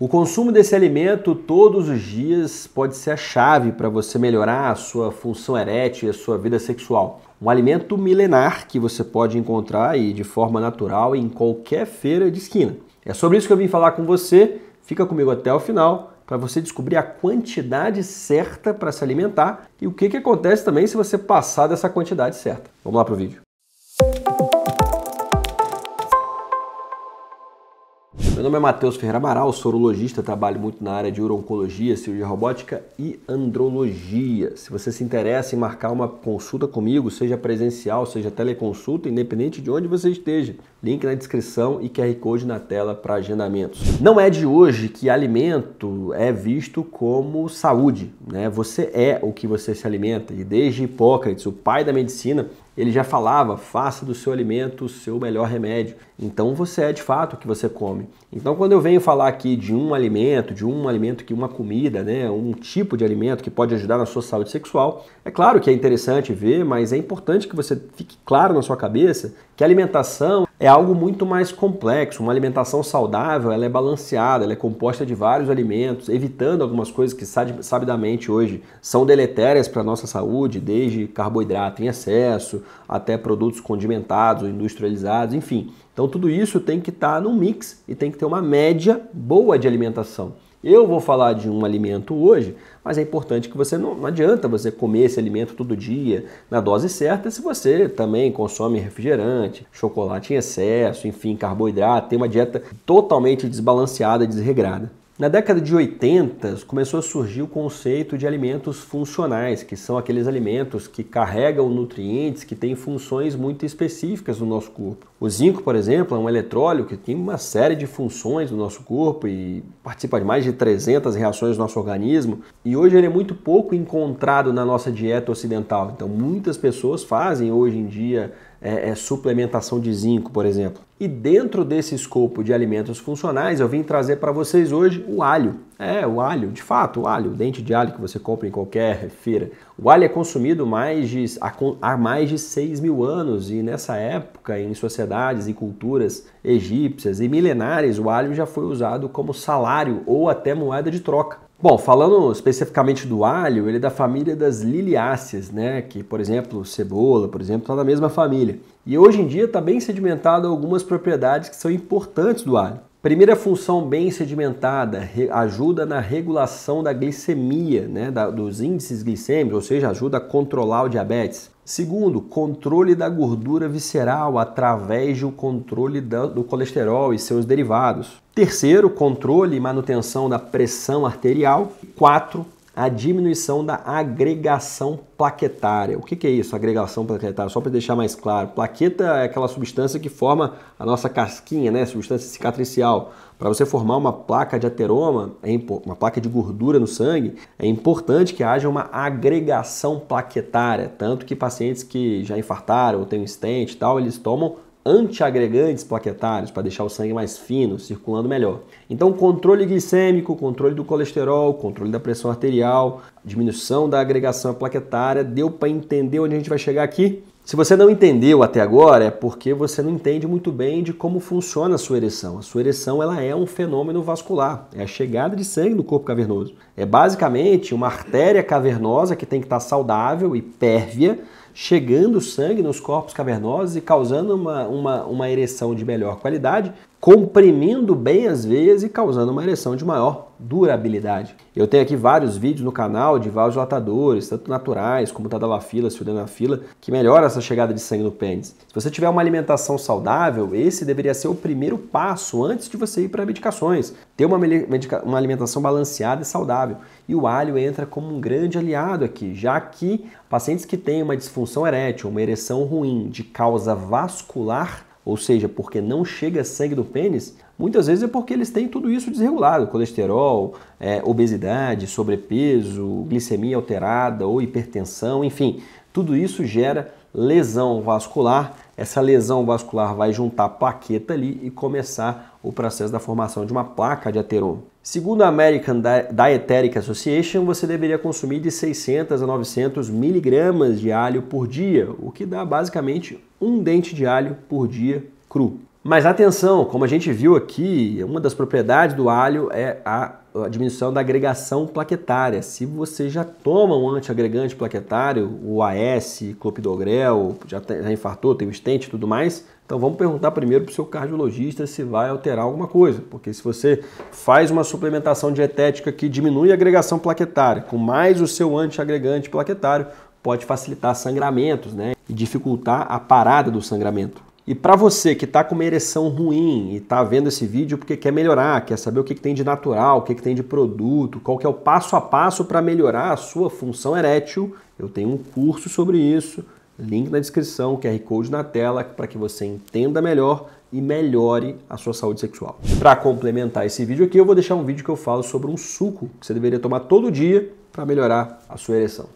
O consumo desse alimento todos os dias pode ser a chave para você melhorar a sua função erétil e a sua vida sexual. Um alimento milenar que você pode encontrar e de forma natural em qualquer feira de esquina. É sobre isso que eu vim falar com você. Fica comigo até o final para você descobrir a quantidade certa para se alimentar e o que, que acontece também se você passar dessa quantidade certa. Vamos lá para o vídeo. Meu nome é Matheus Ferreira Amaral, sorologista, trabalho muito na área de urologia, cirurgia robótica e andrologia. Se você se interessa em marcar uma consulta comigo, seja presencial, seja teleconsulta, independente de onde você esteja, link na descrição e QR Code na tela para agendamentos. Não é de hoje que alimento é visto como saúde, né? Você é o que você se alimenta e desde Hipócrates, o pai da medicina, ele já falava: faça do seu alimento o seu melhor remédio. Então você é de fato o que você come. Então quando eu venho falar aqui de um alimento, de um alimento que uma comida, né, um tipo de alimento que pode ajudar na sua saúde sexual, é claro que é interessante ver, mas é importante que você fique claro na sua cabeça que a alimentação é algo muito mais complexo. Uma alimentação saudável ela é balanceada, ela é composta de vários alimentos, evitando algumas coisas que sabidamente hoje são deletérias para a nossa saúde, desde carboidrato em excesso até produtos condimentados, industrializados, enfim. Então tudo isso tem que estar tá num mix e tem que ter uma média boa de alimentação. Eu vou falar de um alimento hoje, mas é importante que você não, não, adianta você comer esse alimento todo dia na dose certa se você também consome refrigerante, chocolate em excesso, enfim, carboidrato, tem uma dieta totalmente desbalanceada, desregrada. Na década de 80, começou a surgir o conceito de alimentos funcionais, que são aqueles alimentos que carregam nutrientes que têm funções muito específicas no nosso corpo. O zinco, por exemplo, é um eletróleo que tem uma série de funções no nosso corpo e participa de mais de 300 reações do nosso organismo, e hoje ele é muito pouco encontrado na nossa dieta ocidental. Então, muitas pessoas fazem hoje em dia é, é, suplementação de zinco, por exemplo. E dentro desse escopo de alimentos funcionais, eu vim trazer para vocês hoje o alho. É, o alho, de fato, o alho, o dente de alho que você compra em qualquer feira. O alho é consumido mais de, há mais de 6 mil anos e nessa época, em sociedades e culturas egípcias e milenares, o alho já foi usado como salário ou até moeda de troca. Bom, falando especificamente do alho, ele é da família das liliáceas, né? Que, por exemplo, cebola, por exemplo, está na mesma família. E hoje em dia está bem sedimentado algumas propriedades que são importantes do alho. Primeira função bem sedimentada, ajuda na regulação da glicemia, né, da, dos índices glicêmicos, ou seja, ajuda a controlar o diabetes. Segundo, controle da gordura visceral através do controle da, do colesterol e seus derivados. Terceiro, controle e manutenção da pressão arterial. Quatro, a diminuição da agregação plaquetária. O que, é isso, agregação plaquetária? Só para deixar mais claro, plaqueta é aquela substância que forma a nossa casquinha, né? substância cicatricial. Para você formar uma placa de ateroma, é uma placa de gordura no sangue, é importante que haja uma agregação plaquetária, tanto que pacientes que já infartaram ou têm um stent e tal, eles tomam antiagregantes plaquetários para deixar o sangue mais fino, circulando melhor. Então, controle glicêmico, controle do colesterol, controle da pressão arterial, diminuição da agregação plaquetária, deu para entender onde a gente vai chegar aqui? Se você não entendeu até agora, é porque você não entende muito bem de como funciona a sua ereção. A sua ereção ela é um fenômeno vascular, é a chegada de sangue no corpo cavernoso. É basicamente uma artéria cavernosa que tem que estar tá saudável e pérvia chegando sangue nos corpos cavernosos e causando uma, uma, uma ereção de melhor qualidade, comprimindo bem as veias e causando uma ereção de maior durabilidade. Eu tenho aqui vários vídeos no canal de vasodilatadores, tanto naturais como tadalafila, sildenafila, que melhora essa chegada de sangue no pênis. Se você tiver uma alimentação saudável, esse deveria ser o primeiro passo antes de você ir para medicações ter uma, uma alimentação balanceada e saudável. E o alho entra como um grande aliado aqui, já que pacientes que têm uma disfunção erétil, uma ereção ruim de causa vascular, ou seja, porque não chega sangue do pênis, muitas vezes é porque eles têm tudo isso desregulado: colesterol, é, obesidade, sobrepeso, glicemia alterada ou hipertensão, enfim, tudo isso gera lesão vascular. Essa lesão vascular vai juntar plaqueta ali e começar o processo da formação de uma placa de ateroma. Segundo a American Dietetic Association, você deveria consumir de 600 a 900 miligramas de alho por dia, o que dá basicamente um dente de alho por dia cru. Mas atenção, como a gente viu aqui, uma das propriedades do alho é a a diminuição da agregação plaquetária. Se você já toma um antiagregante plaquetário, o AS, clopidogrel, já, tem, já infartou, tem o estente e tudo mais, então vamos perguntar primeiro para o seu cardiologista se vai alterar alguma coisa, porque se você faz uma suplementação dietética que diminui a agregação plaquetária, com mais o seu antiagregante plaquetário, pode facilitar sangramentos né, e dificultar a parada do sangramento. E para você que está com uma ereção ruim e está vendo esse vídeo porque quer melhorar, quer saber o que, que tem de natural, o que, que tem de produto, qual que é o passo a passo para melhorar a sua função erétil, eu tenho um curso sobre isso, link na descrição, QR Code na tela, para que você entenda melhor e melhore a sua saúde sexual. Para complementar esse vídeo aqui, eu vou deixar um vídeo que eu falo sobre um suco que você deveria tomar todo dia para melhorar a sua ereção.